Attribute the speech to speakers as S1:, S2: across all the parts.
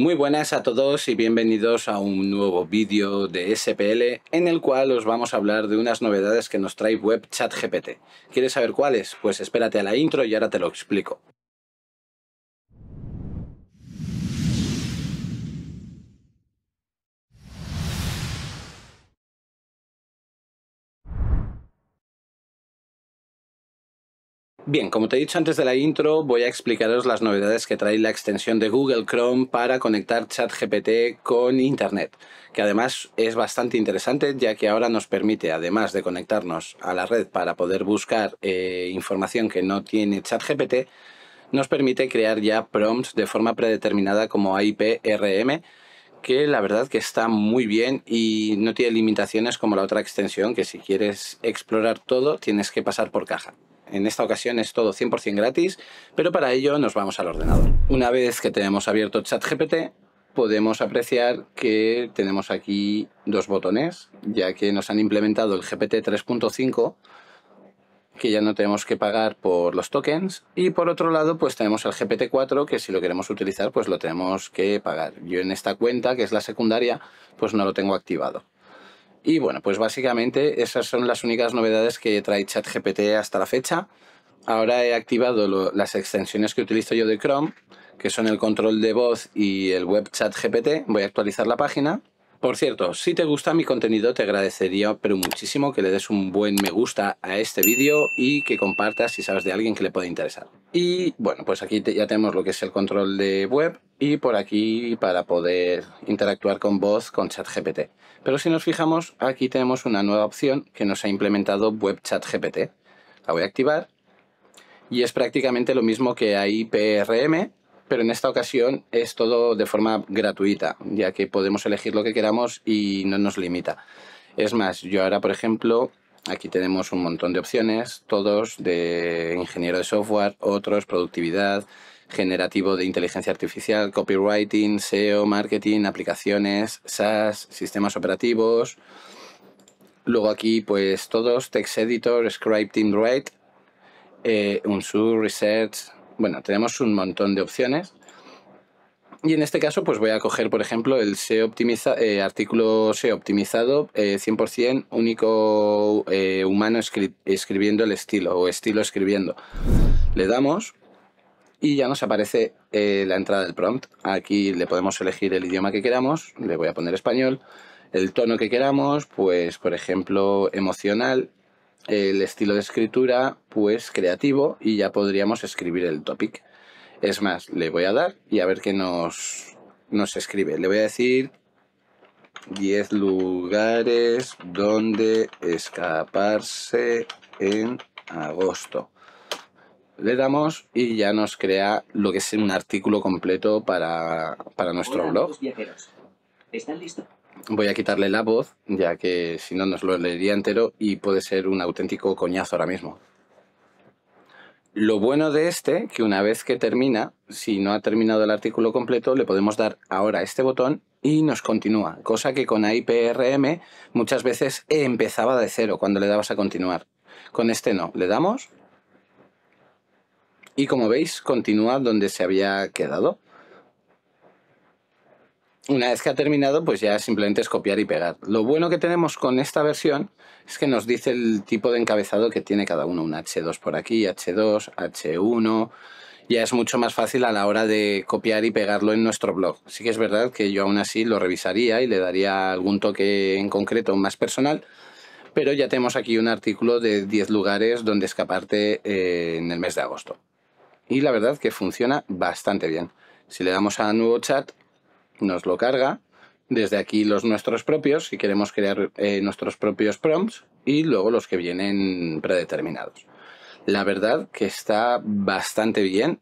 S1: Muy buenas a todos y bienvenidos a un nuevo vídeo de SPL en el cual os vamos a hablar de unas novedades que nos trae WebChatGPT. GPT. ¿Quieres saber cuáles? Pues espérate a la intro y ahora te lo explico. Bien, como te he dicho antes de la intro, voy a explicaros las novedades que trae la extensión de Google Chrome para conectar ChatGPT con Internet, que además es bastante interesante ya que ahora nos permite, además de conectarnos a la red para poder buscar eh, información que no tiene ChatGPT, nos permite crear ya prompts de forma predeterminada como IPRM, que la verdad que está muy bien y no tiene limitaciones como la otra extensión, que si quieres explorar todo tienes que pasar por caja. En esta ocasión es todo 100% gratis, pero para ello nos vamos al ordenador. Una vez que tenemos abierto ChatGPT, podemos apreciar que tenemos aquí dos botones, ya que nos han implementado el GPT 3.5, que ya no tenemos que pagar por los tokens. Y por otro lado, pues tenemos el GPT-4, que si lo queremos utilizar, pues lo tenemos que pagar. Yo en esta cuenta, que es la secundaria, pues no lo tengo activado. Y bueno, pues básicamente esas son las únicas novedades que trae ChatGPT hasta la fecha. Ahora he activado las extensiones que utilizo yo de Chrome, que son el control de voz y el web ChatGPT. Voy a actualizar la página. Por cierto, si te gusta mi contenido te agradecería pero muchísimo que le des un buen me gusta a este vídeo y que compartas si sabes de alguien que le puede interesar. Y bueno, pues aquí ya tenemos lo que es el control de web y por aquí para poder interactuar con voz con ChatGPT. Pero si nos fijamos, aquí tenemos una nueva opción que nos ha implementado WebChatGPT. La voy a activar y es prácticamente lo mismo que hay pero en esta ocasión es todo de forma gratuita, ya que podemos elegir lo que queramos y no nos limita. Es más, yo ahora, por ejemplo, aquí tenemos un montón de opciones, todos de ingeniero de software, otros, productividad, generativo de inteligencia artificial, copywriting, SEO, marketing, aplicaciones, SaaS, sistemas operativos. Luego aquí, pues todos, text editor, scripting, write, eh, un Research, bueno, tenemos un montón de opciones. Y en este caso, pues voy a coger, por ejemplo, el SEO optimiza, eh, artículo SEO optimizado 100% eh, único eh, humano escribiendo el estilo o estilo escribiendo. Le damos y ya nos aparece la entrada del prompt. Aquí le podemos elegir el idioma que queramos, le voy a poner español, el tono que queramos, pues por ejemplo emocional el estilo de escritura pues creativo y ya podríamos escribir el topic. Es más, le voy a dar y a ver qué nos, nos escribe. Le voy a decir 10 lugares donde escaparse en agosto. Le damos y ya nos crea lo que es un artículo completo para, para nuestro blog. Viajeros. ¿Están listos? voy a quitarle la voz, ya que si no nos lo leería entero y puede ser un auténtico coñazo ahora mismo. Lo bueno de este, que una vez que termina, si no ha terminado el artículo completo, le podemos dar ahora este botón y nos continúa, cosa que con AIPRM muchas veces empezaba de cero cuando le dabas a continuar. Con este no, le damos y como veis continúa donde se había quedado una vez que ha terminado, pues ya simplemente es copiar y pegar. Lo bueno que tenemos con esta versión es que nos dice el tipo de encabezado que tiene cada uno, un H2 por aquí, H2, H1, ya es mucho más fácil a la hora de copiar y pegarlo en nuestro blog. Sí que es verdad que yo aún así lo revisaría y le daría algún toque en concreto más personal, pero ya tenemos aquí un artículo de 10 lugares donde escaparte eh, en el mes de agosto. Y la verdad que funciona bastante bien. Si le damos a nuevo chat, nos lo carga. Desde aquí los nuestros propios, si queremos crear eh, nuestros propios prompts, y luego los que vienen predeterminados. La verdad que está bastante bien.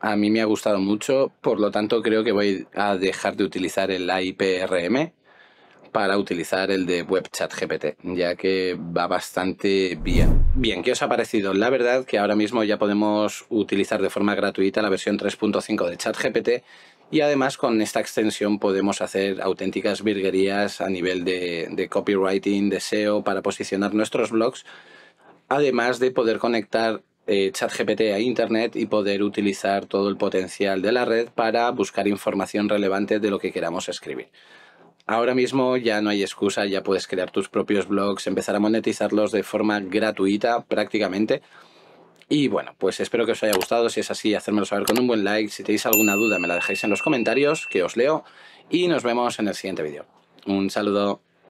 S1: A mí me ha gustado mucho, por lo tanto creo que voy a dejar de utilizar el AIPRM para utilizar el de WebChat GPT, ya que va bastante bien. Bien, ¿qué os ha parecido? La verdad que ahora mismo ya podemos utilizar de forma gratuita la versión 3.5 de ChatGPT y además con esta extensión podemos hacer auténticas virguerías a nivel de, copywriting, de SEO, para posicionar nuestros blogs, además de poder conectar eh, ChatGPT a Internet y poder utilizar todo el potencial de la red para buscar información relevante de lo que queramos escribir. Ahora mismo ya no hay excusa, ya puedes crear tus propios blogs, empezar a monetizarlos de forma gratuita prácticamente. Y bueno, pues espero que os haya gustado. Si es así, hacérmelo saber con un buen like. Si tenéis alguna duda, me la dejáis en los comentarios, que os leo. Y nos vemos en el siguiente vídeo. Un saludo.